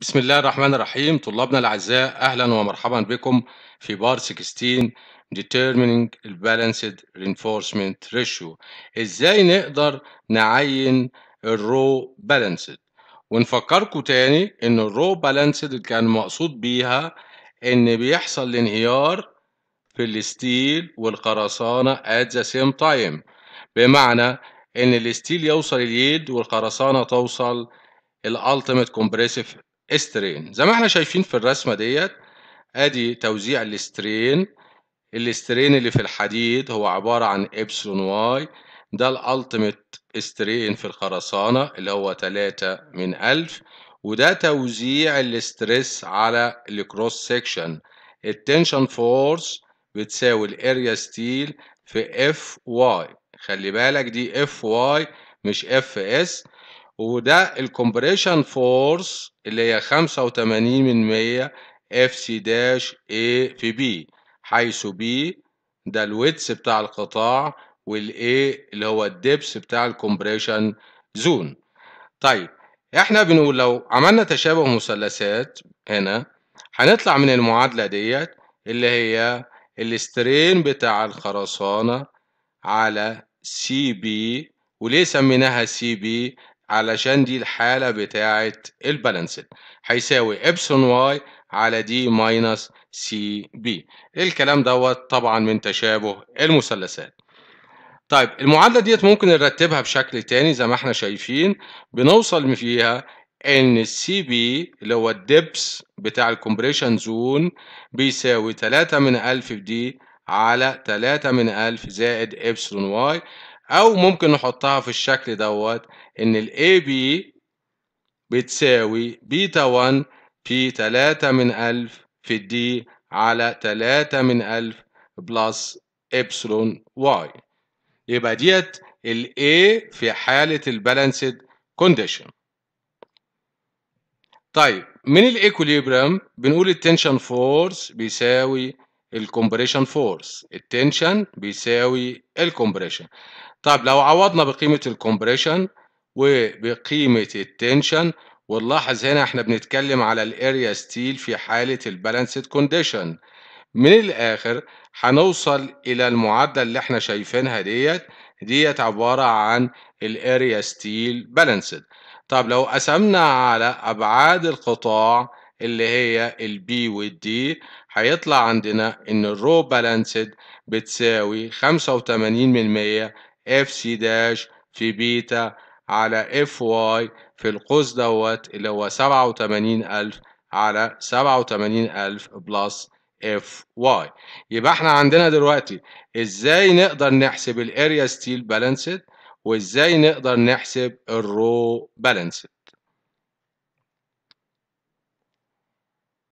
بسم الله الرحمن الرحيم طلابنا الأعزاء أهلا ومرحبا بكم في بار 16 Determining Balanced Reinforcement Ratio إزاي نقدر نعين الرو بالانسد ونفكركم تاني إن الرو بالانسد كان مقصود بيها إن بيحصل الانهيار في الستيل والقرصانة at the same time بمعنى إن الستيل يوصل اليد والقرصانة توصل الالتيميت كومبريسيف سترين زي ما احنا شايفين في الرسمة ديت ادي توزيع السترين السترين اللي في الحديد هو عبارة عن ابسلون واي ده الالتيميت سترين في الخرسانة اللي هو تلاتة من ألف وده توزيع الاسترس على الكروس سيكشن التنشن فورس بتساوي الاريا ستيل في اف واي خلي بالك دي اف واي مش اف اس وده الكمبريشن فورس اللي هي 85 من 100 اف سي داش اي في بي حيث بي ده الويتس بتاع القطاع والاي اللي هو الدبس بتاع الكمبريشن زون طيب احنا بنقول لو عملنا تشابه مثلثات هنا هنطلع من المعادله ديت اللي هي الاسترين بتاع الخرسانه على سي بي وليه سميناها سي بي علشان دي الحالة بتاعة البالانسد هيساوي إبسون واي على دي ماينس سي بي الكلام دوت طبعا من تشابه المثلثات طيب المعادلة ديت ممكن نرتبها بشكل تاني زي ما احنا شايفين بنوصل فيها ان السي بي اللي هو الدبس بتاع الكومبريشن زون بيساوي 3 من ألف في دي على 3 من ألف زائد إبسلون واي او ممكن نحطها في الشكل دوت ان ال AB بتساوي بيتا 1 في 3 من 1000 في الدي على 3 من 1000 بلس ابسلون واي يبقى ديت ال A في حالة البالانسد كونديشن طيب من الايكوليبريم بنقول التنشن فورس بيساوي الكومبريشن فورس التنشن بيساوي الكومبريشن طيب لو عوضنا بقيمة الكمبريشن وبقيمة التنشن ونلاحظ هنا احنا بنتكلم على الاريا ستيل في حالة البالانسد كونديشن من الاخر هنوصل الى المعادلة اللي احنا شايفينها ديت ديت عبارة عن الاريا ستيل بالانسد طب لو قسمنا على ابعاد القطاع اللي هي البي والدي هيطلع عندنا ان الرو بالانسد بتساوي 85% اف سي داش في بيتا على اف واي في القوس دوت اللي هو سبعة وتمانين ألف على سبعة وتمانين ألف بلس اف واي يبقى احنا عندنا دلوقتي ازاي نقدر نحسب الاريا ستيل بالانسد وازاي نقدر نحسب الرو بالانسد